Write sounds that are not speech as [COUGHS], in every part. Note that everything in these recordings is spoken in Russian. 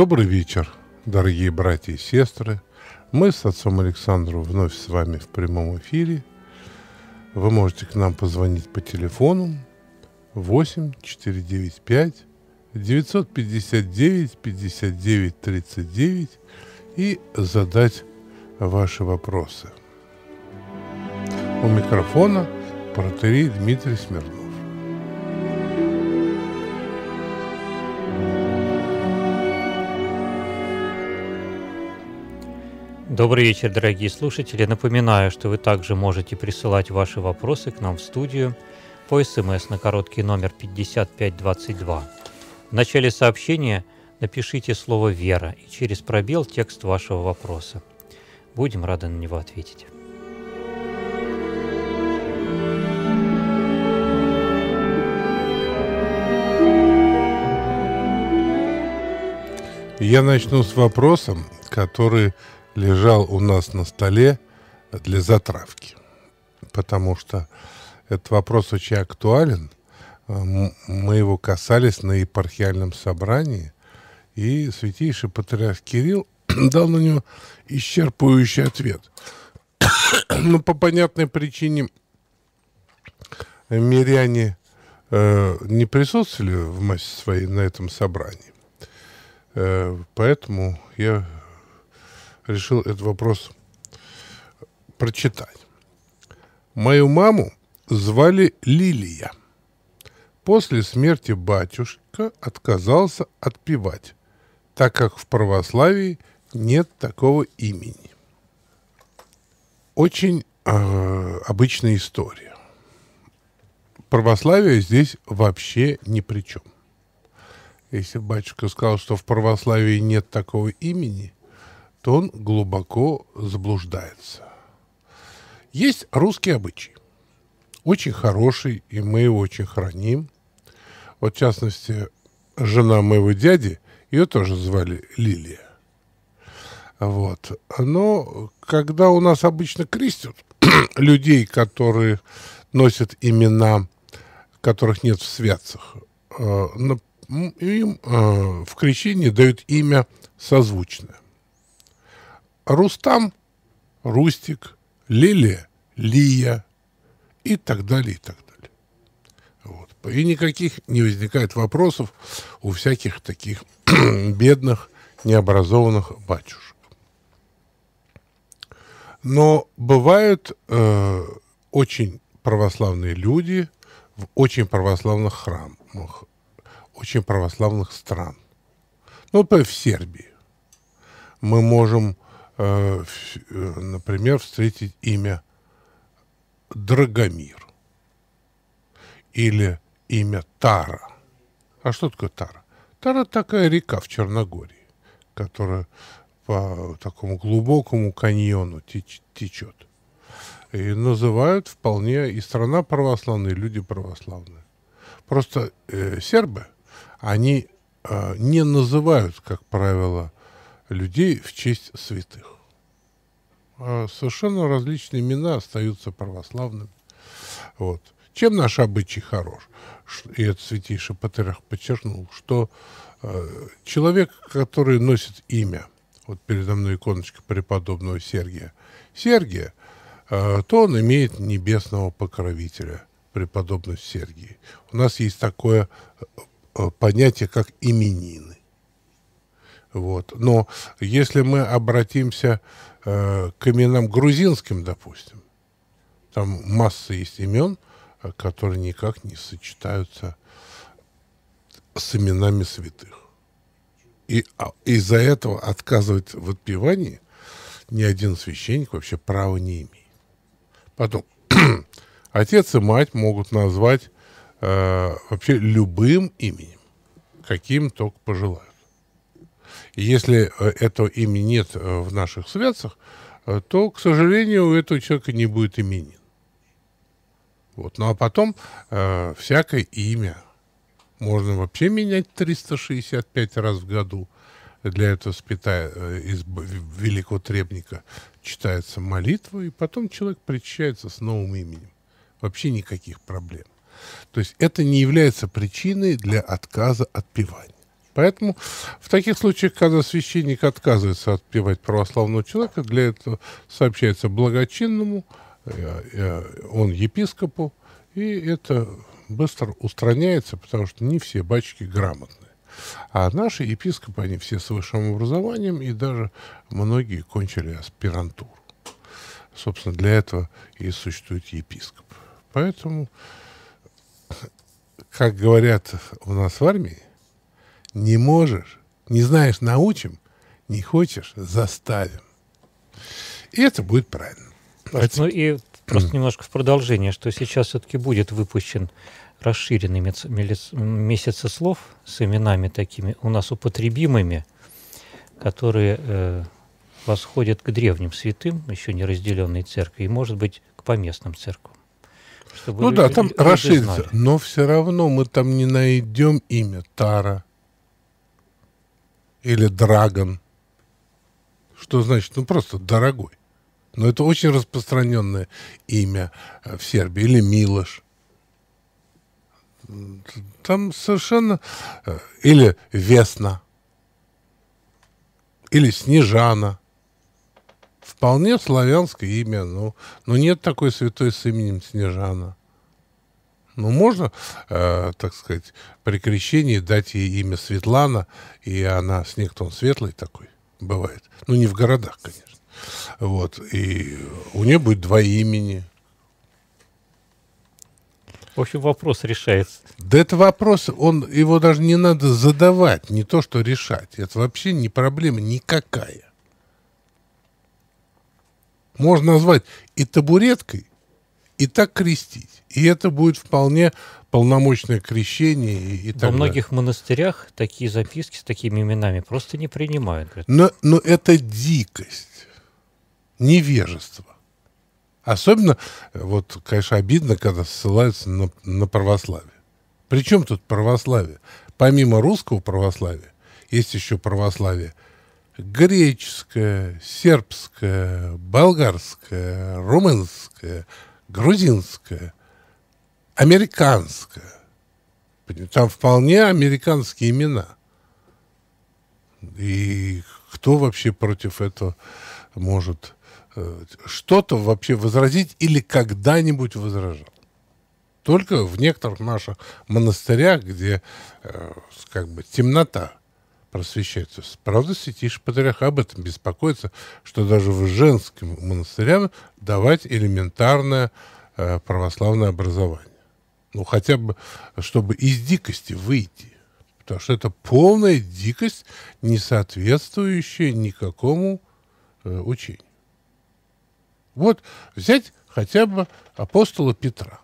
Добрый вечер, дорогие братья и сестры. Мы с отцом Александром вновь с вами в прямом эфире. Вы можете к нам позвонить по телефону 8 495 959 59 39 и задать ваши вопросы. У микрофона протерей Дмитрий Смирнов. Добрый вечер, дорогие слушатели. Напоминаю, что вы также можете присылать ваши вопросы к нам в студию по СМС на короткий номер 5522. В начале сообщения напишите слово «Вера» и через пробел текст вашего вопроса. Будем рады на него ответить. Я начну с вопросом, который лежал у нас на столе для затравки. Потому что этот вопрос очень актуален. Э, мы его касались на епархиальном собрании, и святейший патриарх Кирилл [COUGHS] дал на него исчерпывающий ответ. [COUGHS] Но ну, по понятной причине миряне э, не присутствовали в массе своей на этом собрании. Э, поэтому я решил этот вопрос прочитать. Мою маму звали Лилия. После смерти батюшка отказался отпевать, так как в православии нет такого имени. Очень э, обычная история. Православие здесь вообще ни при чем. Если батюшка сказал, что в православии нет такого имени, то он глубоко заблуждается. Есть русский обычай. Очень хороший, и мы его очень храним. Вот, в частности, жена моего дяди, ее тоже звали Лилия. Вот. Но когда у нас обычно крестят [CLEARS THROAT] людей, которые носят имена, которых нет в святцах, э, им э, в крещении дают имя созвучное. Рустам – Рустик, Лилия – Лия и так далее, и так далее. Вот. И никаких не возникает вопросов у всяких таких [CLEARS THROAT] бедных, необразованных батюшек. Но бывают э, очень православные люди в очень православных храмах, очень православных стран. Ну, например, в Сербии. Мы можем Э, э, например, встретить имя Драгомир или имя Тара. А что такое Тара? Тара такая река в Черногории, которая по такому глубокому каньону течет. И называют вполне и страна православная, и люди православные. Просто э, сербы, они э, не называют, как правило, людей в честь святых. А совершенно различные имена остаются православными. Вот. Чем наш обычай хорош? И это святейший патриарх подчеркнул, что э, человек, который носит имя, вот передо мной иконочка преподобного Сергия, Сергия, э, то он имеет небесного покровителя, преподобного Сергия. У нас есть такое э, понятие, как именины. Вот. Но если мы обратимся э, к именам грузинским, допустим, там масса есть имен, э, которые никак не сочетаются с именами святых. И а, из-за этого отказывать в отпевании ни один священник вообще права не имеет. Потом, [CLEARS THROAT] отец и мать могут назвать э, вообще любым именем, каким только пожелают. Если э, этого имени нет э, в наших святцах, э, то, к сожалению, у этого человека не будет имени. Вот. Ну а потом э, всякое имя можно вообще менять 365 раз в году. Для этого спитая, из Великого Требника читается молитва, и потом человек причащается с новым именем. Вообще никаких проблем. То есть это не является причиной для отказа от пивания. Поэтому в таких случаях, когда священник отказывается отпевать православного человека, для этого сообщается благочинному, э, э, он епископу, и это быстро устраняется, потому что не все батюшки грамотные. А наши епископы, они все с высшим образованием, и даже многие кончили аспирантуру. Собственно, для этого и существует епископ. Поэтому, как говорят у нас в армии, не можешь, не знаешь, научим, не хочешь, заставим. И это будет правильно. Значит, ну и просто немножко в продолжение, что сейчас все-таки будет выпущен расширенный месяц слов с именами такими у нас употребимыми, которые э, восходят к древним святым, еще не разделенной церкви, и, может быть, к поместным церквам. Чтобы ну люди, да, там расширится, но все равно мы там не найдем имя Тара, или драгон. Что значит? Ну, просто дорогой. Но это очень распространенное имя э, в Сербии. Или Милош. Там совершенно... Э, или Весна. Или Снежана. Вполне славянское имя. Ну, но нет такой святой с именем Снежана. Ну, можно, э, так сказать, при крещении дать ей имя Светлана, и она, снег-то светлый такой, бывает. Ну, не в городах, конечно. Вот, и у нее будет два имени. В общем, вопрос решается. Да это вопрос, он, его даже не надо задавать, не то что решать. Это вообще не проблема никакая. Можно назвать и табуреткой, и так крестить. И это будет вполне полномочное крещение и, и так Во многих далее. монастырях такие записки с такими именами просто не принимают. Но, но это дикость, невежество. Особенно, вот, конечно, обидно, когда ссылаются на, на православие. Причем тут православие? Помимо русского православия, есть еще православие греческое, сербское, болгарское, румынское – грузинская, американская. Там вполне американские имена. И кто вообще против этого может э, что-то вообще возразить или когда-нибудь возражал? Только в некоторых наших монастырях, где э, как бы темнота просвещаются. Правда, святейший патриарх об этом беспокоится, что даже в женским монастырям давать элементарное э, православное образование. Ну, хотя бы, чтобы из дикости выйти. Потому что это полная дикость, не соответствующая никакому э, учению. Вот взять хотя бы апостола Петра.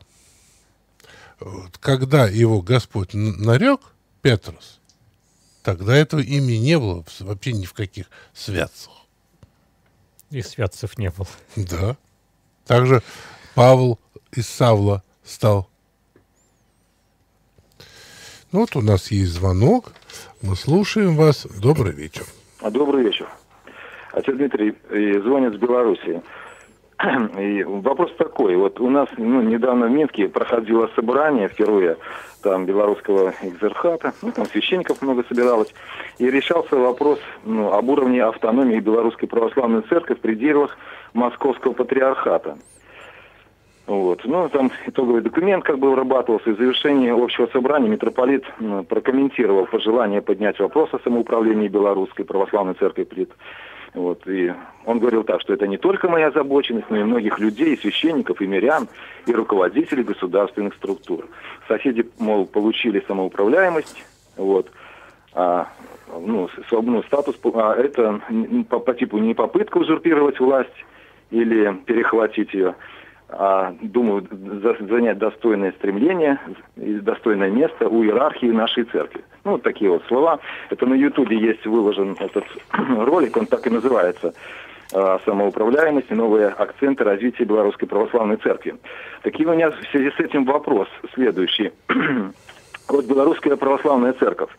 Вот, когда его Господь нарек, Петрос – Тогда этого имени не было вообще ни в каких святцах. И святцев не было. Да. Также Павел из Савла стал. Ну, вот у нас есть звонок. Мы слушаем вас. Добрый вечер. А, добрый вечер. Отец Дмитрий звонит с Белоруссии. [CLEARS THROAT] И вопрос такой. Вот у нас ну, недавно в Минске проходило собрание впервые там белорусского экзерхата, ну, там священников много собиралось, и решался вопрос ну, об уровне автономии Белорусской Православной Церкви в пределах Московского Патриархата. Вот. Ну, там итоговый документ как бы вырабатывался, и в завершении общего собрания митрополит ну, прокомментировал пожелание поднять вопрос о самоуправлении Белорусской Православной Церкви пред вот, и он говорил так, что это не только моя озабоченность, но и многих людей, и священников, и мирян, и руководителей государственных структур. Соседи, мол, получили самоуправляемость, вот, а, ну, ну, статус, а это по, по типу не попытка узурпировать власть или перехватить ее, а думаю, занять достойное стремление и достойное место у иерархии нашей церкви. Ну, вот такие вот слова. Это на Ютубе есть выложен этот [CLEARS THROAT] ролик, он так и называется а, самоуправляемость и новые акценты развития Белорусской Православной Церкви. Такие у меня в связи с этим вопрос следующий. вот [CLEARS THROAT] Белорусская Православная Церковь.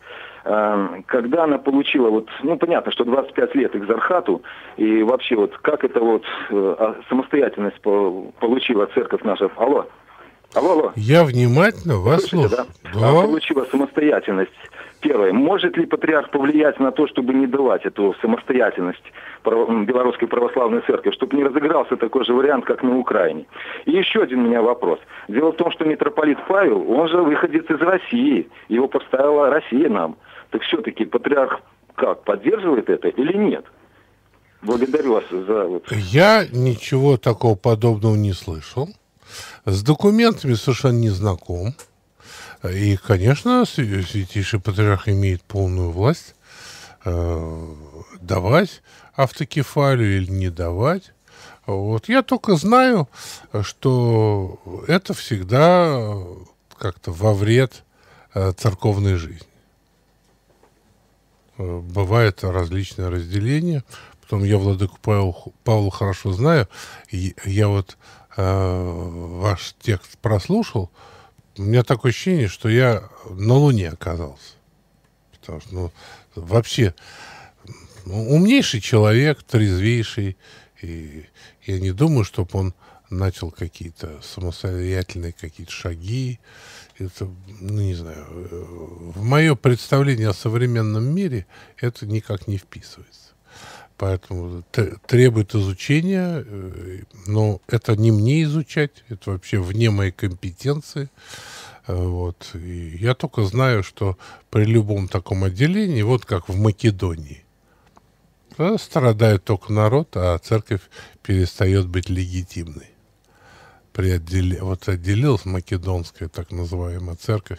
Эм, когда она получила, вот, ну понятно, что 25 лет их Зархату, и вообще вот как это вот э, а, самостоятельность получила церковь наша. Алло. Алло, алло. Я внимательно вас слушаю. Да? Да. Она получила самостоятельность. Первое. Может ли патриарх повлиять на то, чтобы не давать эту самостоятельность Белорусской Православной Церкви, чтобы не разыгрался такой же вариант, как на Украине? И еще один у меня вопрос. Дело в том, что митрополит Павел, он же выходец из России. Его поставила Россия нам так все-таки патриарх как, поддерживает это или нет? Благодарю вас за... Вот... Я ничего такого подобного не слышал. С документами совершенно не знаком. И, конечно, Святейший Патриарх имеет полную власть э, давать автокефалию или не давать. Вот. Я только знаю, что это всегда как-то во вред э, церковной жизни. Э, бывает различное разделение. Потом я Владыку Павла, Павла хорошо знаю. И я вот э, ваш текст прослушал. У меня такое ощущение, что я на Луне оказался. Потому что, ну, вообще, ну, умнейший человек, трезвейший. И я не думаю, чтобы он начал какие-то самостоятельные какие-то шаги это, ну, не знаю, э, в мое представление о современном мире это никак не вписывается. Поэтому требует изучения, э, но это не мне изучать, это вообще вне моей компетенции. Э, вот. И я только знаю, что при любом таком отделении, вот как в Македонии, страдает только народ, а церковь перестает быть легитимной при отделе, вот отделилась македонская так называемая церковь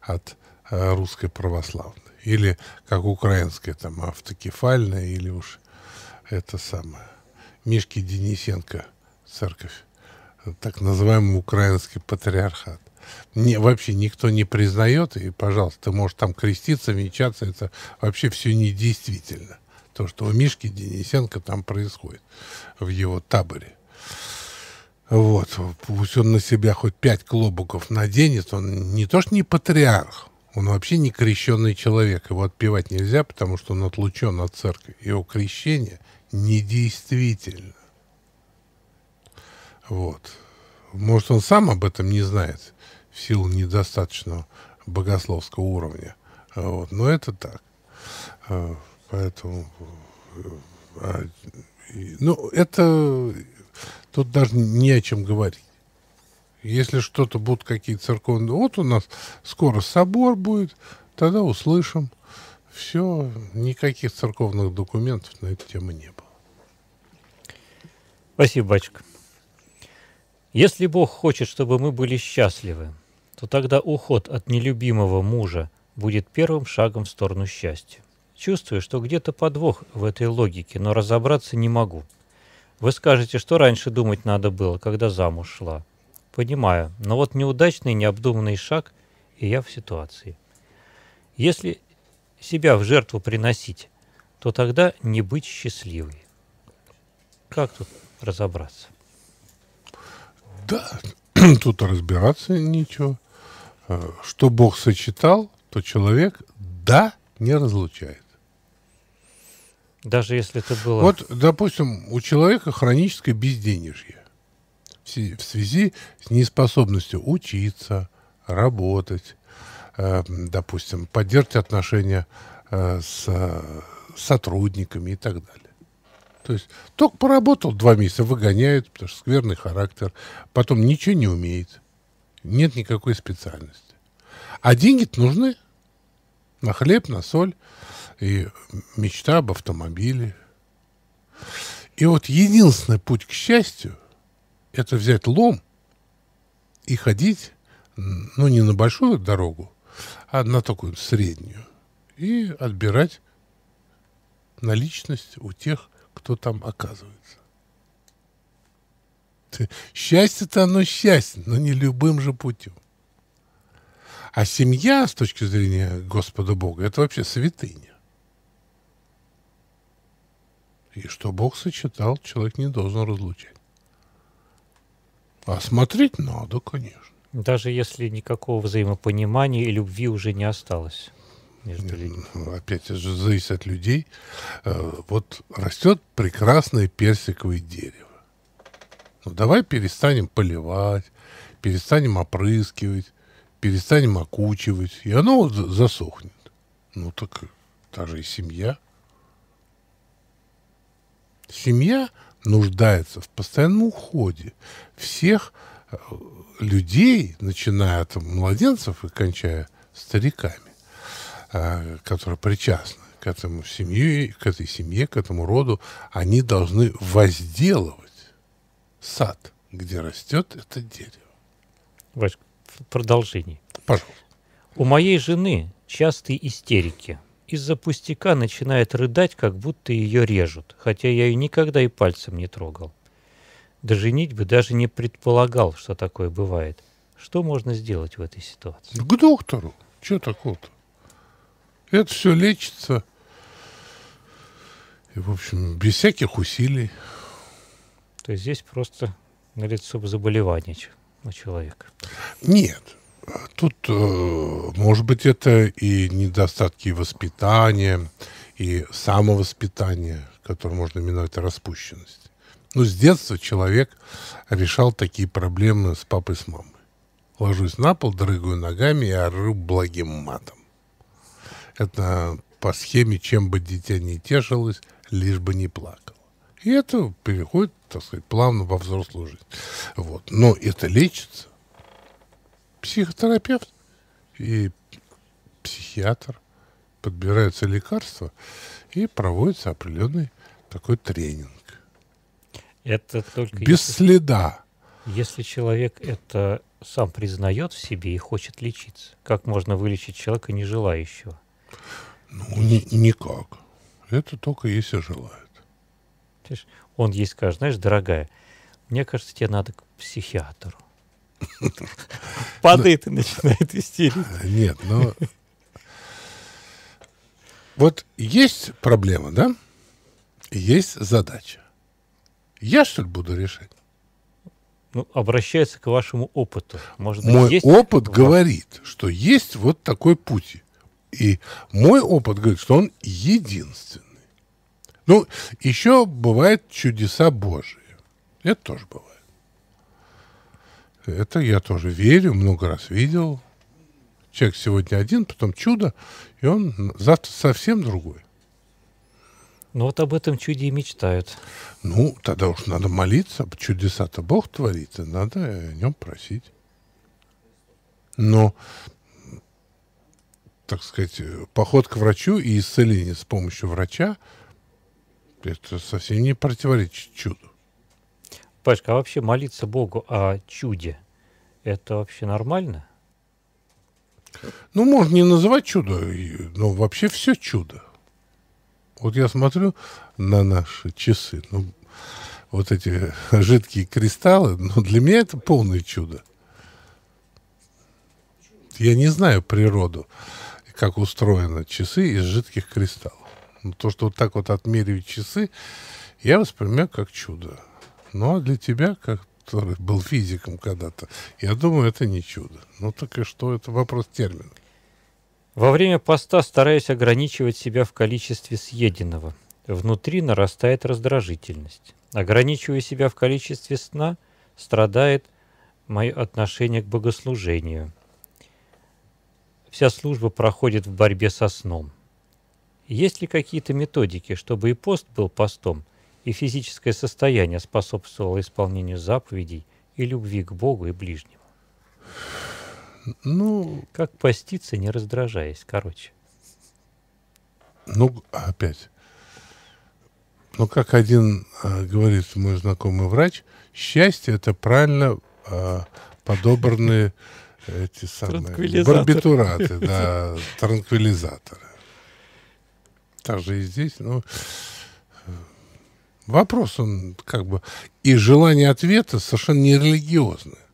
от э, русской православной. Или как украинская там автокефальная, или уж это самое. Мишки Денисенко церковь, так называемый украинский патриархат. Не, вообще никто не признает, и, пожалуйста, ты можешь там креститься, венчаться это вообще все недействительно. То, что у Мишки Денисенко там происходит в его таборе. Вот, пусть он на себя хоть пять клобуков наденет, он не то что не патриарх, он вообще не крещенный человек. Его отпевать нельзя, потому что он отлучен от церкви. Его крещение недействительно. Вот. Может, он сам об этом не знает в силу недостаточного богословского уровня. Вот. Но это так. Э, поэтому... Э, а, ну, это Тут даже не о чем говорить. Если что-то будут какие-то церковные... Вот у нас скоро собор будет, тогда услышим. Все, никаких церковных документов на эту тему не было. Спасибо, батюшка. Если Бог хочет, чтобы мы были счастливы, то тогда уход от нелюбимого мужа будет первым шагом в сторону счастья. Чувствую, что где-то подвох в этой логике, но разобраться не могу – вы скажете, что раньше думать надо было, когда замуж шла. Понимаю, но вот неудачный, необдуманный шаг, и я в ситуации. Если себя в жертву приносить, то тогда не быть счастливой. Как тут разобраться? Да, [CLEARS THROAT] тут разбираться ничего. Э, что Бог сочетал, то человек, да, не разлучает. Даже если это было... Вот, допустим, у человека хроническое безденежье в связи с неспособностью учиться, работать, э, допустим, поддерживать отношения э, с э, сотрудниками и так далее. То есть только поработал два месяца, выгоняют, потому что скверный характер, потом ничего не умеет, нет никакой специальности. А деньги нужны на хлеб, на соль и мечта об автомобиле. И вот единственный путь к счастью – это взять лом и ходить, ну, не на большую дорогу, а на такую среднюю, и отбирать наличность у тех, кто там оказывается. Счастье-то оно счастье, но не любым же путем. А семья, с точки зрения Господа Бога, это вообще святыня. И что Бог сочетал, человек не должен разлучать. А смотреть надо, конечно. Даже если никакого взаимопонимания и любви уже не осталось между ну, людьми. Ну, опять это же зависит от людей. Э, вот растет прекрасное персиковое дерево. Ну, давай перестанем поливать, перестанем опрыскивать, перестанем окучивать, и оно засохнет. Ну так, та же и семья – Семья нуждается в постоянном уходе всех э, людей, начиная от младенцев и кончая стариками, э, которые причастны к этому семье, к этой семье, к этому роду, они должны возделывать сад, где растет это дерево. Вась, в продолжении. Пожалуйста. У моей жены частые истерики – из-за пустяка начинает рыдать, как будто ее режут, хотя я ее никогда и пальцем не трогал. Доженить бы даже не предполагал, что такое бывает. Что можно сделать в этой ситуации? К доктору. Что такого-то? Это все лечится. И, в общем, без всяких усилий. То есть здесь просто на лицо заболевание у человека. Нет, Тут, э, может быть, это и недостатки воспитания, и самовоспитания, которое можно именовать распущенность. Но ну, с детства человек решал такие проблемы с папой, с мамой. Ложусь на пол, дрыгаю ногами и ору благим матом. Это по схеме, чем бы дитя не тешилось, лишь бы не плакало. И это переходит, так сказать, плавно во взрослую жизнь. Вот. Но это лечится психотерапевт и психиатр, подбираются лекарства и проводится определенный такой тренинг. Это только без если, следа. Если человек это сам признает в себе и хочет лечиться, как можно вылечить человека не желающего? Ну, ни, никак. Это только если желает. он есть, скажет, знаешь, дорогая, мне кажется, тебе надо к психиатру. [LAUGHS] Падает и начинает истерить. Нет, но... Ну, вот есть проблема, да? Есть задача. Я, что ли, буду решать? Ну, обращается к вашему опыту. Может, мой есть опыт вас? говорит, что есть вот такой путь. И мой опыт говорит, что он единственный. Ну, еще бывают чудеса Божии. Это тоже бывает. Это я тоже верю, много раз видел. Человек сегодня один, потом чудо, и он завтра совсем другой. Ну вот об этом чуде и мечтают. Ну, тогда уж надо молиться, чудеса-то Бог творит, и надо о нем просить. Но, так сказать, поход к врачу и исцеление с помощью врача, это совсем не противоречит чуду. Пашка, а вообще молиться Богу о чуде, это вообще нормально? Ну, можно не называть чудо, но вообще все чудо. Вот я смотрю на наши часы, ну, вот эти жидкие кристаллы, ну, для меня это полное чудо. Я не знаю природу, как устроены часы из жидких кристаллов. Но ну, то, что вот так вот отмеривать часы, я воспринимаю как чудо. Ну, а для тебя, который был физиком когда-то, я думаю, это не чудо. Ну, так и что? Это вопрос термина. Во время поста стараюсь ограничивать себя в количестве съеденного. Внутри нарастает раздражительность. Ограничивая себя в количестве сна, страдает мое отношение к богослужению. Вся служба проходит в борьбе со сном. Есть ли какие-то методики, чтобы и пост был постом, и физическое состояние способствовало исполнению заповедей и любви к Богу и ближнему. Ну... Как поститься, не раздражаясь, короче. Ну, опять. Ну, как один э, говорит мой знакомый врач, счастье — это правильно э, подобранные эти самые... Барбитураты, да, транквилизаторы. Так же и здесь, ну... Вопрос, он как бы... И желание ответа совершенно не религиозное.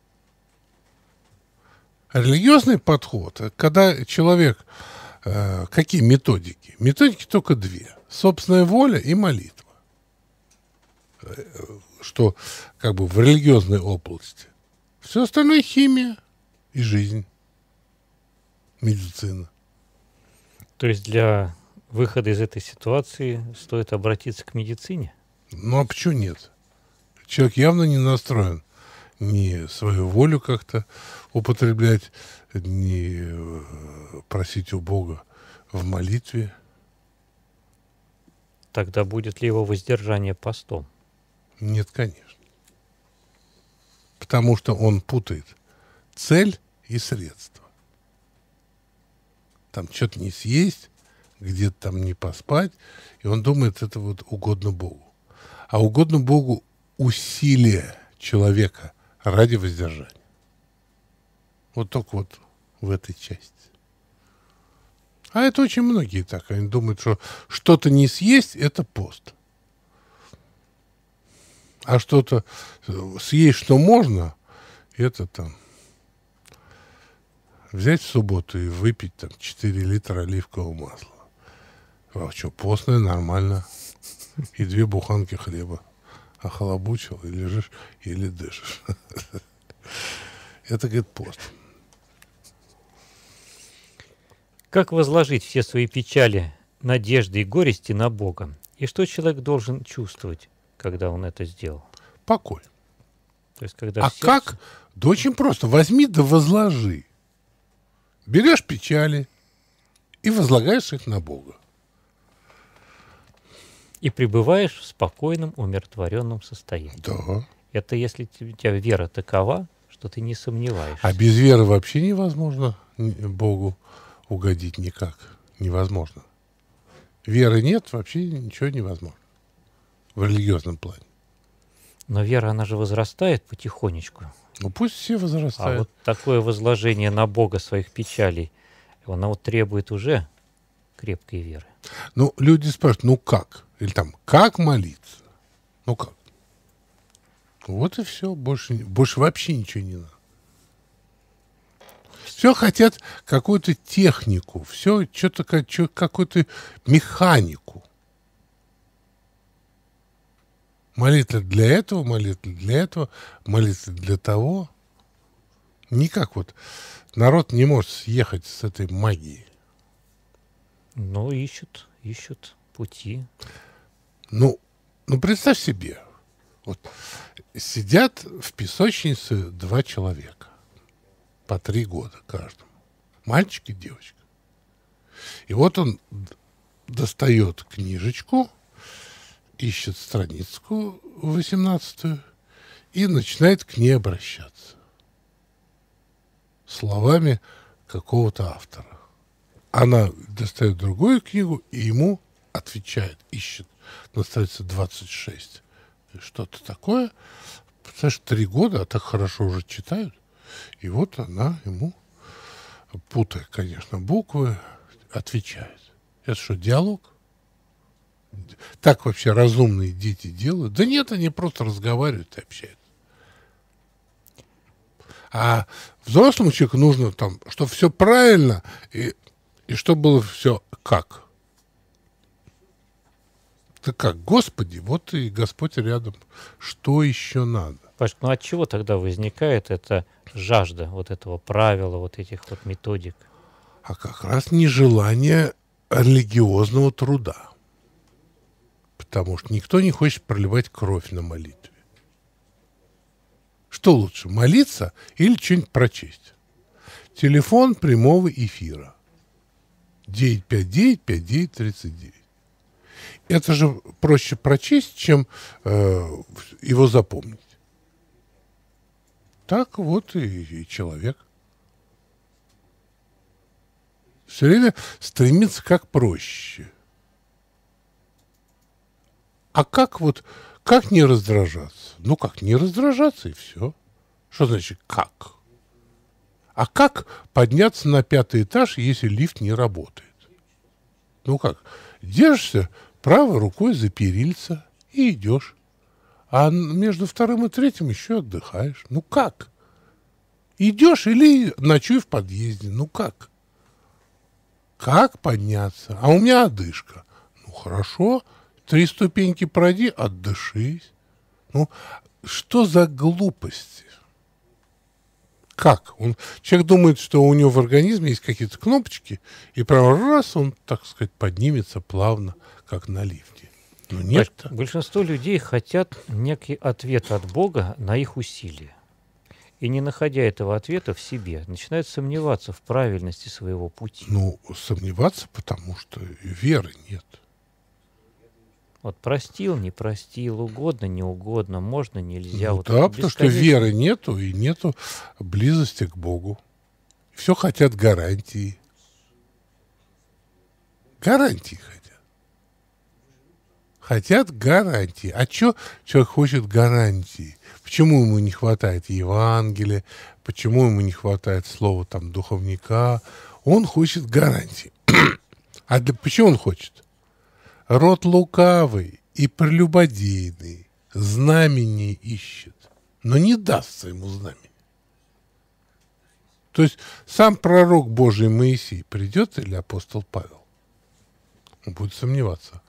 Религиозный подход, когда человек... Э, какие методики? Методики только две. Собственная воля и молитва. Э, что как бы в религиозной области. Все остальное химия и жизнь. Медицина. То есть для выхода из этой ситуации стоит обратиться к медицине? Ну а почему нет? Человек явно не настроен ни свою волю как-то употреблять, ни э, просить у Бога в молитве. Тогда будет ли его воздержание постом? Нет, конечно. Потому что он путает цель и средства. Там что-то не съесть, где-то там не поспать, и он думает, это вот угодно Богу а угодно Богу усилие человека ради воздержания. Вот только вот в этой части. А это очень многие так. Они думают, что что-то не съесть – это пост. А что-то съесть, что можно, это там взять в субботу и выпить там 4 литра оливкового масла. А что, постное, нормально и две буханки хлеба. А халабучил и лежишь, или дышишь. Это, говорит, пост. Как возложить все свои печали, надежды и горести на Бога? И что человек должен чувствовать, когда он это сделал? Покой. То есть, когда а сердце... как? Да очень просто. Возьми да возложи. Берешь печали и возлагаешь их на Бога и пребываешь в спокойном, умиротворенном состоянии. Да. Это если у тебя вера такова, что ты не сомневаешься. А без веры вообще невозможно Богу угодить никак. Невозможно. Веры нет, вообще ничего невозможно. В религиозном плане. Но вера, она же возрастает потихонечку. Ну пусть все возрастают. А вот такое возложение на Бога своих печалей, оно вот требует уже крепкой веры. Ну, люди спрашивают, ну как? Или там, как молиться? Ну как? Вот и все. Больше, больше вообще ничего не надо. Все хотят какую-то технику, все что-то какую-то механику. Молитва для этого, молитва для этого, молитва для того. Никак вот народ не может съехать с этой магии. Ну, ищут, ищут пути. Ну, ну представь себе, вот сидят в песочнице два человека по три года каждому, мальчик и девочка. И вот он достает книжечку, ищет страницку 18 и начинает к ней обращаться словами какого-то автора. Она достает другую книгу и ему отвечает, ищет на странице 26. Что-то такое. Представляешь, три года, а так хорошо уже читают. И вот она ему, путая, конечно, буквы, отвечает. Это что, диалог? Так вообще разумные дети делают? Да нет, они просто разговаривают и общаются. А взрослому человеку нужно там, чтобы все правильно и, и чтобы было все как. Это как, Господи, вот и Господь рядом. Что еще надо? Паш, ну от чего тогда возникает эта жажда вот этого правила, вот этих вот методик? А как раз нежелание религиозного труда. Потому что никто не хочет проливать кровь на молитве. Что лучше, молиться или что-нибудь прочесть? Телефон прямого эфира. 959-5939. Это же проще прочесть, чем э, его запомнить. Так вот и, и человек. Все время стремится как проще. А как вот, как не раздражаться? Ну как, не раздражаться и все. Что значит как? А как подняться на пятый этаж, если лифт не работает? Ну как, держишься правой рукой за перильца и идешь. А между вторым и третьим еще отдыхаешь. Ну как? Идешь или ночуй в подъезде. Ну как? Как подняться? А у меня одышка. Ну хорошо, три ступеньки пройди, отдышись. Ну, что за глупости? как? Он, человек думает, что у него в организме есть какие-то кнопочки, и прямо раз он, так сказать, поднимется плавно, как на лифте. Но нет. Большинство людей хотят некий ответ от Бога на их усилия. И не находя этого ответа в себе, начинают сомневаться в правильности своего пути. Ну, сомневаться, потому что веры нет. Вот простил, не простил, угодно, не угодно, можно, нельзя. Ну, вот да, потому что веры нету и нету близости к Богу. Все хотят гарантии. Гарантии хотят. Хотят гарантии. А что человек хочет гарантии? Почему ему не хватает Евангелия? Почему ему не хватает слова там духовника? Он хочет гарантии. [CLEARS THROAT] а для, почему он хочет? Род лукавый и прелюбодейный, знамени ищет, но не дастся ему знамени. То есть сам пророк Божий Моисей придет или апостол Павел? Он будет сомневаться,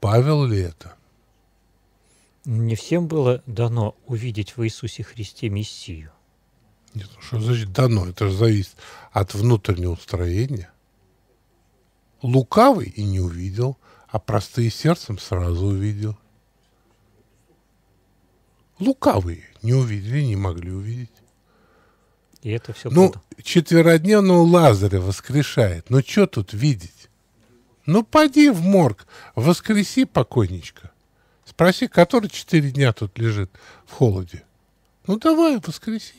Павел ли это? Не всем было дано увидеть в Иисусе Христе Мессию. Нет, ну что значит дано? Это же зависит от внутреннего устроения. Лукавый и не увидел – а простые сердцем сразу увидел. Лукавые не увидели, не могли увидеть. И это все Ну, круто. четверодневного Лазаря воскрешает. Ну, что тут видеть? Ну, поди в морг, воскреси покойничка. Спроси, который четыре дня тут лежит в холоде. Ну, давай, воскреси.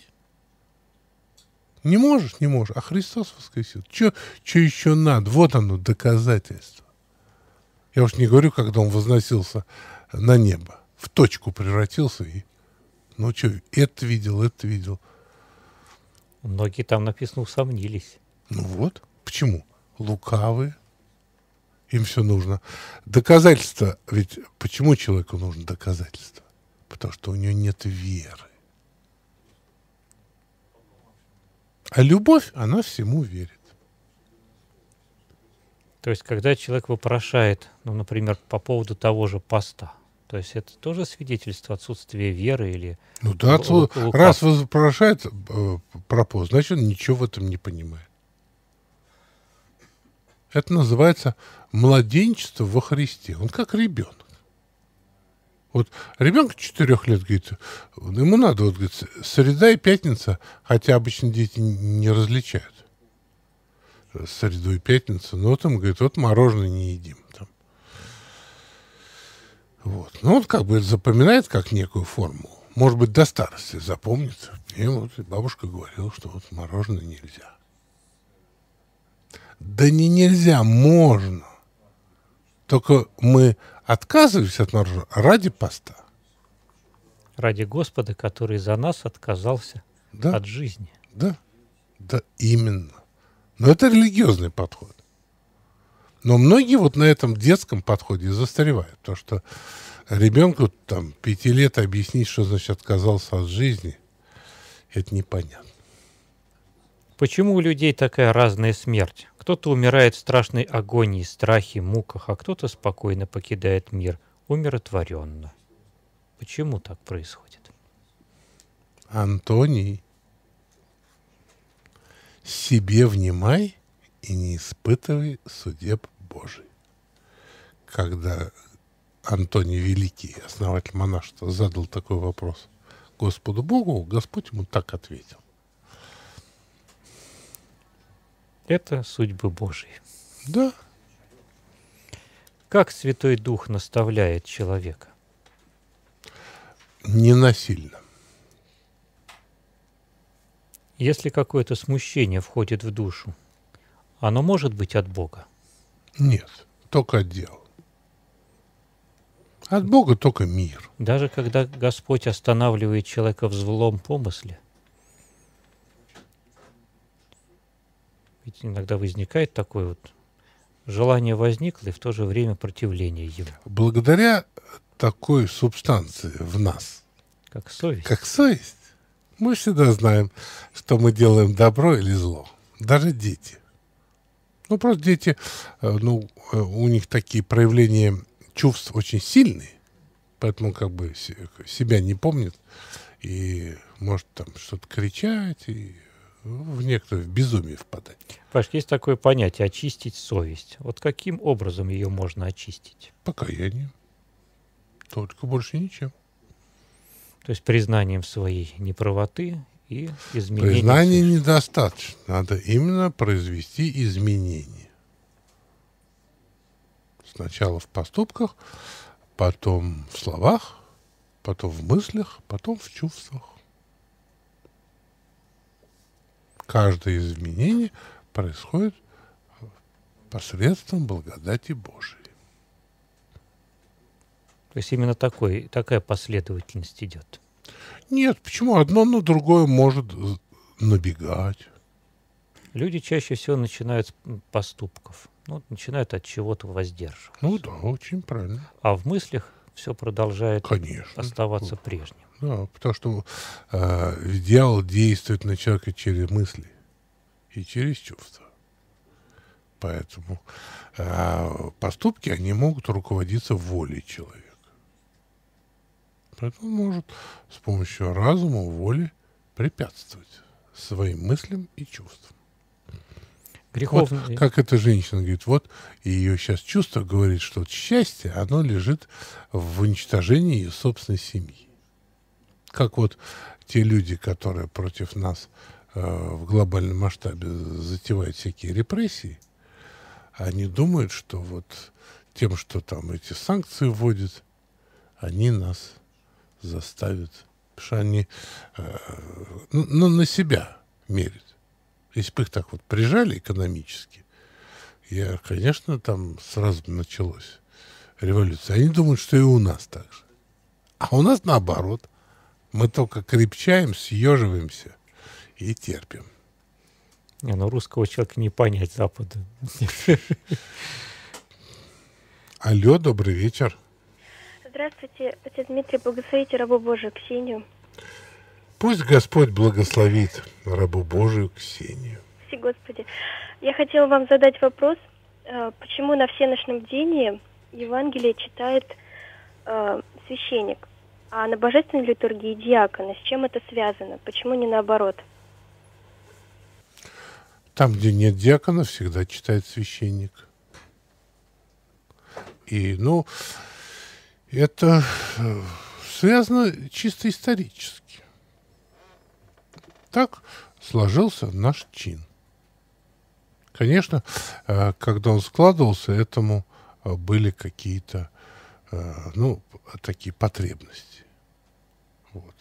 Не можешь, не можешь, а Христос воскресил. Че, че еще надо? Вот оно, доказательство. Я уж не говорю, когда он возносился на небо, в точку превратился и, ну что, это видел, это видел. Многие там написано усомнились. Ну вот, почему? Лукавые, им все нужно. Доказательства, ведь почему человеку нужно доказательство? Потому что у него нет веры. А любовь, она всему верит. То есть, когда человек вопрошает, ну, например, по поводу того же поста, то есть это тоже свидетельство отсутствия веры или... Ну да, лу- лу- раз вопрошает э, про пост, значит, он ничего в этом не понимает. Это называется младенчество во Христе. Он как ребенок. Вот ребенок четырех лет, говорит, ему надо, вот, говорит, среда и пятница, хотя обычно дети не различают среду и пятницу, но там, говорит, вот мороженое не едим. Там. Вот. Ну, он как бы запоминает как некую форму. Может быть, до старости запомнится. И вот бабушка говорила, что вот мороженое нельзя. Да не нельзя, можно. Только мы отказываемся от мороженого ради поста. Ради Господа, который за нас отказался да. от жизни. Да, да, именно. Но это религиозный подход. Но многие вот на этом детском подходе застаревают. То, что ребенку там пяти лет объяснить, что значит отказался от жизни, это непонятно. Почему у людей такая разная смерть? Кто-то умирает в страшной агонии, страхе, муках, а кто-то спокойно покидает мир, умиротворенно. Почему так происходит? Антоний, «Себе внимай и не испытывай судеб Божий». Когда Антоний Великий, основатель монашества, задал такой вопрос Господу Богу, Господь ему так ответил. Это судьбы Божьи. Да. Как Святой Дух наставляет человека? Не насильно. Если какое-то смущение входит в душу, оно может быть от Бога? Нет, только от дела. От Бога только мир. Даже когда Господь останавливает человека в злом помысле, ведь иногда возникает такое вот желание возникло и в то же время противление ему. Благодаря такой субстанции в нас. Как совесть. Как совесть мы всегда знаем, что мы делаем добро или зло. Даже дети. Ну, просто дети, э, ну, э, у них такие проявления чувств очень сильные, поэтому как бы себя не помнят и может там что-то кричать и э, в некоторое в безумие впадать. Паш, есть такое понятие «очистить совесть». Вот каким образом ее можно очистить? Покаянием. Только больше ничем то есть признанием своей неправоты и изменением. Признания недостаточно. Надо именно произвести изменения. Сначала в поступках, потом в словах, потом в мыслях, потом в чувствах. Каждое изменение происходит посредством благодати Божией. То есть именно такой, такая последовательность идет. Нет, почему? Одно на другое может э, набегать. Люди чаще всего начинают с поступков. Ну, начинают от чего-то воздерживаться. Ну да, очень правильно. А в мыслях все продолжает Конечно. оставаться прежним. Да, потому что э, дьявол действует на человека через мысли и через чувства. Поэтому э, поступки, они могут руководиться волей человека. Поэтому может с помощью разума, воли препятствовать своим мыслям и чувствам. Грехов... Вот как эта женщина говорит, вот ее сейчас чувство говорит, что счастье, оно лежит в уничтожении ее собственной семьи. Как вот те люди, которые против нас э, в глобальном масштабе затевают всякие репрессии, они думают, что вот тем, что там эти санкции вводят, они нас заставит. Потому что они э, ну, ну, на себя мерят. Если бы их так вот прижали экономически, я, конечно, там сразу бы началось революция. Они думают, что и у нас так же. А у нас наоборот. Мы только крепчаем, съеживаемся и терпим. Не, ну русского человека не понять Запада. Алло, добрый вечер. Здравствуйте, отец Дмитрий, благословите рабу Божию Ксению. Пусть Господь благословит рабу Божию Ксению. Спаси Господи. Я хотела вам задать вопрос, э, почему на всеночном бдении Евангелие читает э, священник, а на божественной литургии диакона. С чем это связано? Почему не наоборот? Там, где нет диакона, всегда читает священник. И, ну, это э, связано чисто исторически. Так сложился наш чин. Конечно, э, когда он складывался, этому э, были какие-то, ну, такие потребности. Вот.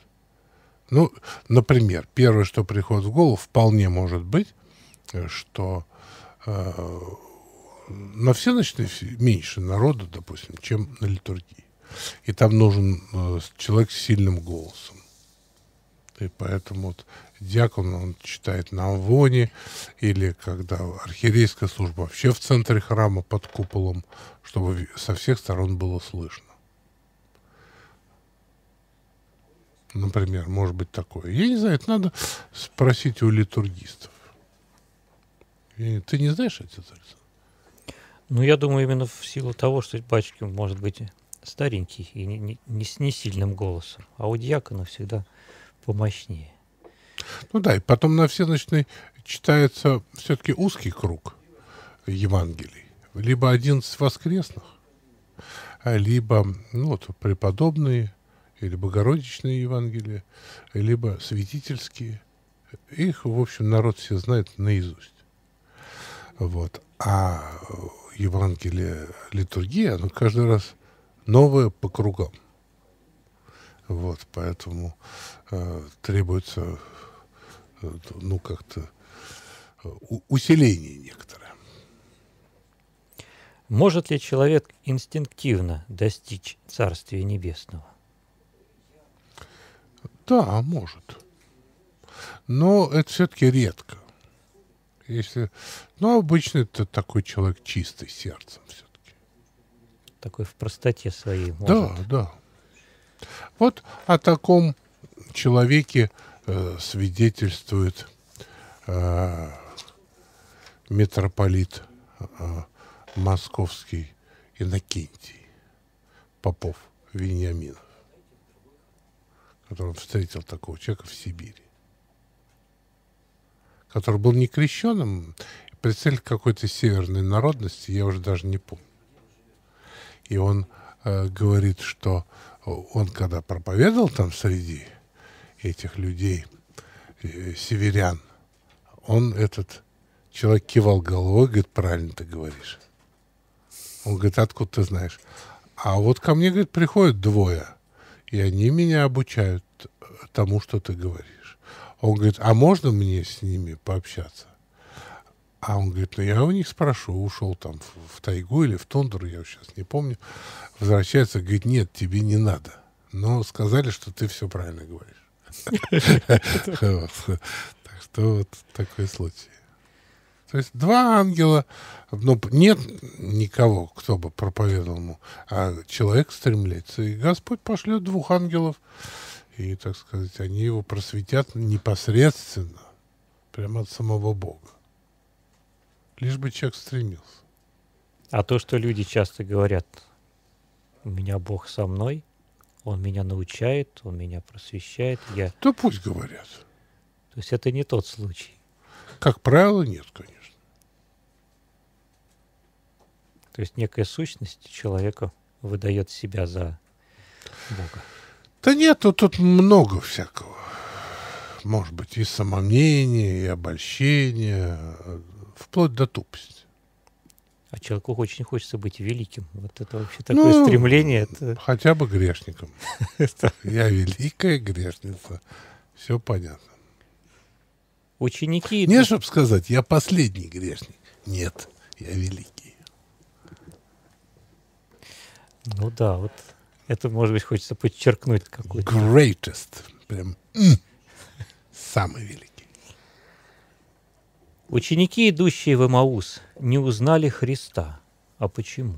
Ну, например, первое, что приходит в голову, вполне может быть, что на все ночные меньше народу, допустим, чем на литургии. И там нужен э, человек с сильным голосом. И поэтому вот диакон, он читает на Амвоне, или когда архиерейская служба вообще в центре храма под куполом, чтобы со всех сторон было слышно. Например, может быть такое. Я не знаю, это надо спросить у литургистов. Ты не знаешь эти Александр? Ну, я думаю, именно в силу того, что батюшки, может быть, старенький и не, не, не с не сильным голосом, а у диакона всегда помощнее. Ну да, и потом на всеночной читается все-таки узкий круг Евангелий. Либо один из воскресных, либо ну, вот, преподобные или богородичные Евангелия, либо святительские. Их, в общем, народ все знает наизусть. Вот. А Евангелие литургия, ну каждый раз новое по кругам. Вот, поэтому э, требуется э, ну как-то э, усиление некоторое. Может ли человек инстинктивно достичь Царствия Небесного? Да, может. Но это все-таки редко. Если, ну, обычно это такой человек чистый сердцем все такой в простоте своей может. Да, да. Вот о таком человеке э, свидетельствует э, митрополит э, московский Иннокентий Попов Вениаминов, который встретил такого человека в Сибири, который был не крещенным, представитель какой-то северной народности, я уже даже не помню. И он э, говорит, что он когда проповедовал там среди этих людей, э, северян, он этот человек кивал головой, говорит, правильно ты говоришь. Он говорит, откуда ты знаешь? А вот ко мне, говорит, приходят двое, и они меня обучают тому, что ты говоришь. Он говорит, а можно мне с ними пообщаться? А он говорит, ну я у них спрошу, ушел там в, в тайгу или в тундру, я сейчас не помню. Возвращается, говорит, нет, тебе не надо. Но сказали, что ты все правильно говоришь. [LAUGHS] Так что вот такой случай. То есть два ангела, но ну, нет никого, кто бы проповедовал ему, а человек стремляется. И Господь пошлет двух ангелов, и, так сказать, они его просветят непосредственно, прямо от самого Бога. Лишь бы человек стремился. А то, что люди часто говорят, у меня Бог со мной, он меня научает, он меня просвещает, я... То пусть говорят. То есть это не тот случай. Как правило, нет, конечно. То есть некая сущность человека выдает себя за Бога. Да нет, вот ну тут много всякого. Может быть, и самомнение, и обольщение, вплоть до тупости. А человеку очень хочется быть великим. Вот это вообще ну, такое ну, стремление. Это... Хотя бы грешником. [LAUGHS] Я великая грешница. Все понятно. Ученики... Не, чтобы сказать, я последний грешник. Нет, я великий. Ну да, вот это, может быть, хочется подчеркнуть какой-то. Greatest. Прям самый великий. Ученики, идущие в Эмаус, не узнали Христа. А почему?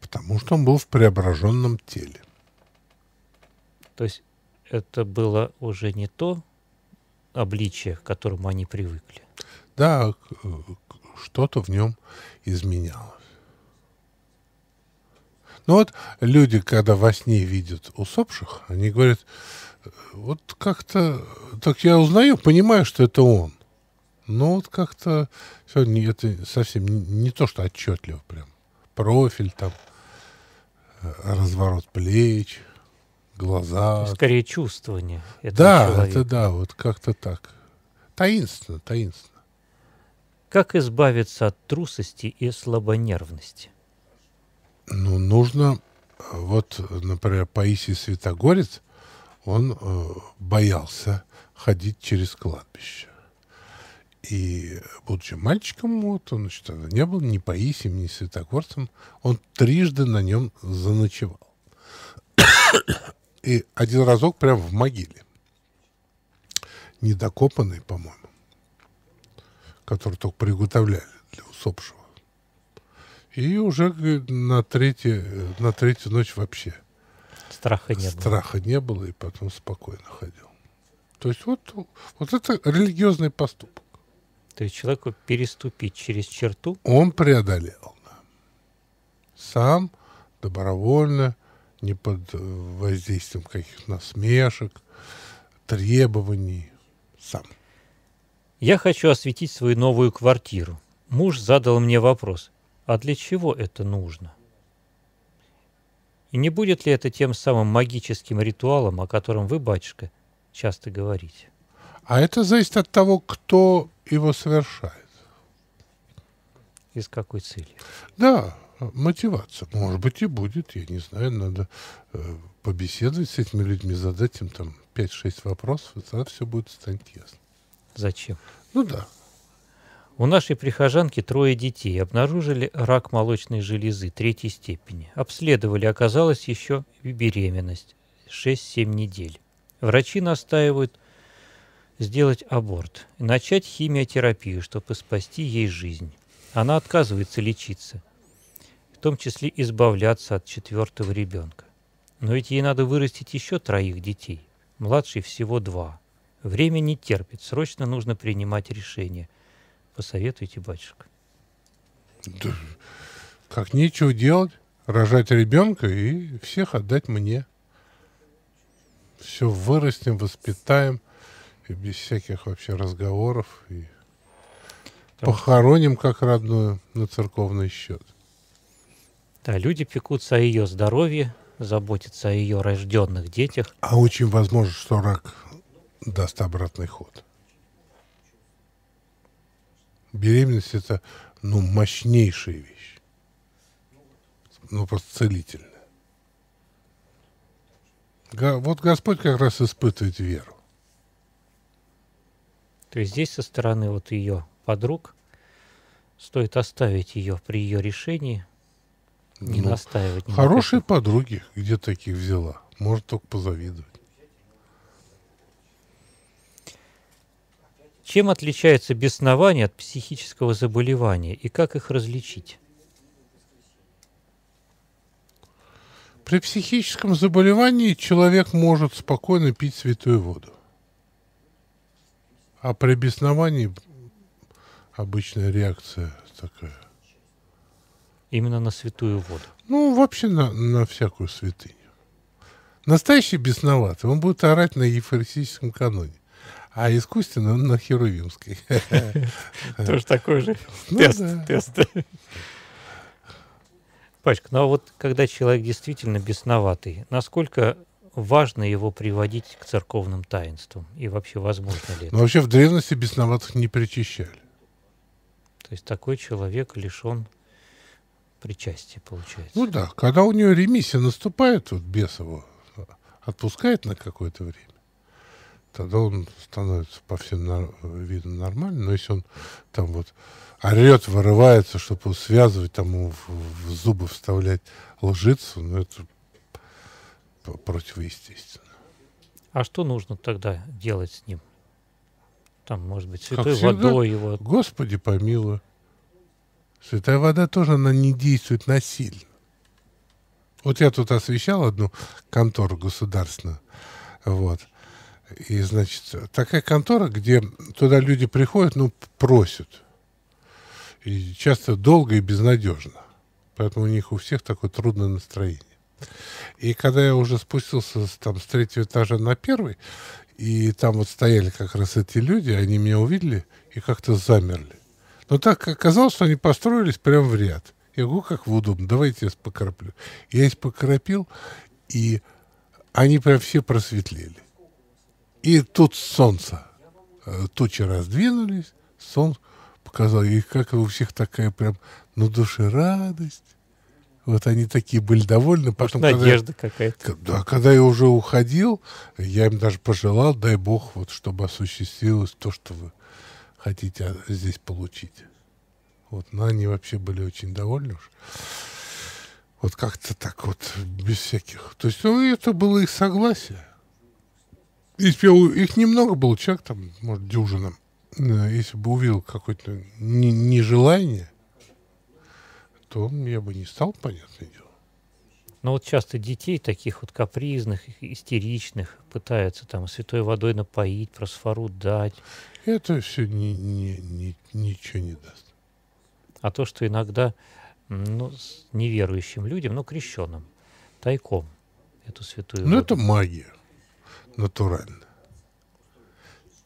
Потому что он был в преображенном теле. То есть это было уже не то обличие, к которому они привыкли. Да, что-то в нем изменялось. Ну вот люди, когда во сне видят усопших, они говорят, «Э, вот как-то, так я узнаю, понимаю, что это он. Ну вот как-то сегодня это совсем не, не то, что отчетливо прям. Профиль там, э, разворот плеч, глаза. Ну, скорее чувствование. да, человека. это да, вот как-то так. Таинственно, таинственно. Как избавиться от трусости и слабонервности? Ну, нужно, вот, например, Паисий Святогорец, он э, боялся ходить через кладбище. И, будучи мальчиком, вот он значит, не был ни Паисием, ни Святогорцем, он трижды на нем заночевал. И один разок прям в могиле. Недокопанный, по-моему. Который только приготовляли для усопшего. И уже на, третий, на третью ночь вообще страха не было. Страха не было, и потом спокойно ходил. То есть вот, вот это религиозный поступок препятствует человеку переступить через черту. Он преодолел. Сам добровольно, не под э, воздействием каких-то насмешек, требований, сам. Я хочу осветить свою новую квартиру. Муж задал мне вопрос, а для чего это нужно? И не будет ли это тем самым магическим ритуалом, о котором вы, батюшка, часто говорите? А это зависит от того, кто его совершает. И с какой целью? Да, мотивация. Может быть, и будет, я не знаю, надо э, побеседовать с этими людьми, задать им там 5-6 вопросов, и тогда все будет станет ясно. Зачем? Ну да. У нашей прихожанки трое детей обнаружили рак молочной железы третьей степени. Обследовали, оказалось еще беременность 6-7 недель. Врачи настаивают – сделать аборт начать химиотерапию, чтобы спасти ей жизнь. Она отказывается лечиться, в том числе избавляться от четвертого ребенка. Но ведь ей надо вырастить еще троих детей, младший всего два. Время не терпит, срочно нужно принимать решение. Посоветуйте, батюшка. Да, как нечего делать, рожать ребенка и всех отдать мне. Все вырастим, воспитаем – и без всяких вообще разговоров. И Там... Похороним как родную на церковный счет. Да, люди пекутся о ее здоровье, заботятся о ее рожденных детях. А очень возможно, что рак даст обратный ход. Беременность это ну, мощнейшая вещь. Ну, просто целительная. Вот Господь как раз испытывает веру. То есть здесь со стороны вот ее подруг стоит оставить ее при ее решении, не ну, настаивать. хорошие никаких. подруги, где таких взяла? Может только позавидовать. Чем отличается беснование от психического заболевания и как их различить? При психическом заболевании человек может спокойно пить святую воду. А при бесновании обычная реакция такая. Именно на святую воду? Ну, вообще на, на всякую святыню. Настоящий бесноватый, он будет орать на ефорисическом каноне. А искусственно он на Херувимской. [LAUGHS] Тоже такой же ну тест. тест. Пачка, ну а вот когда человек действительно бесноватый, насколько важно его приводить к церковным таинствам? И вообще, возможно ли это? Но вообще в древности бесноватых не причащали. То есть такой человек лишен причастия, получается. Ну да, когда у него ремиссия наступает, вот бес его отпускает на какое-то время, тогда он становится по всем видам нормальным. Но если он там вот орет, вырывается, чтобы связывать, тому в, в зубы вставлять лжицу, ну это противоестественно. А что нужно тогда делать с ним? Там, может быть, святой как всегда, водой его. Господи помилуй. Святая вода тоже, она не действует насильно. Вот я тут освещал одну контору государственную. Вот. И, значит, такая контора, где туда люди приходят, ну, просят. И часто долго и безнадежно. Поэтому у них у всех такое трудное настроение. И когда я уже спустился там, с третьего этажа на первый, и там вот стояли как раз эти люди, они меня увидели и как-то замерли. Но так оказалось, что они построились прямо в ряд. Я говорю, как в удобно, давайте я покроплю. Я их покропил, и они прям все просветлели. И тут солнце. Э, тучи раздвинулись, солнце показал. И как у всех такая прям на ну, душе радость. Вот они такие были довольны. Потом, Может, надежда какая-то. Да, когда я уже уходил, я им даже пожелал, дай бог, вот, чтобы осуществилось то, что вы хотите а, здесь получить. Вот, но они вообще были очень довольны уж. Вот как-то так вот, без всяких. То есть, ну, это было их согласие. их немного было, человек там, может, дюжина. Э, если бы увидел какое-то нежелание, то я бы не стал, понятное дело. Но вот часто детей таких вот капризных, истеричных пытаются там святой водой напоить, просфору дать. Это все ни, ни, ни, ничего не даст. А то, что иногда ну, неверующим людям, но ну, крещенным, тайком эту святую Ну, воду. это магия натурально.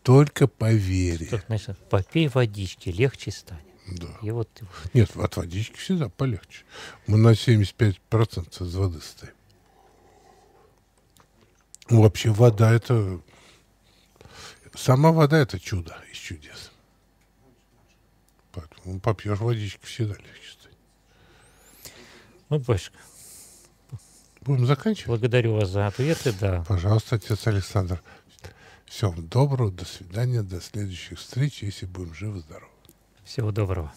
Только поверь. Значит, попей водички, легче станет. Да. И вот... Нет, от водички всегда полегче. Мы на 75% из воды стоим. вообще вода это... Сама вода это чудо из чудес. Поэтому попьешь водички всегда легче стоит. Ну, Пашка. Будем заканчивать? Благодарю вас за ответы, да. Пожалуйста, отец Александр. Всем доброго, до свидания, до следующих встреч, если будем живы-здоровы. Всего доброго.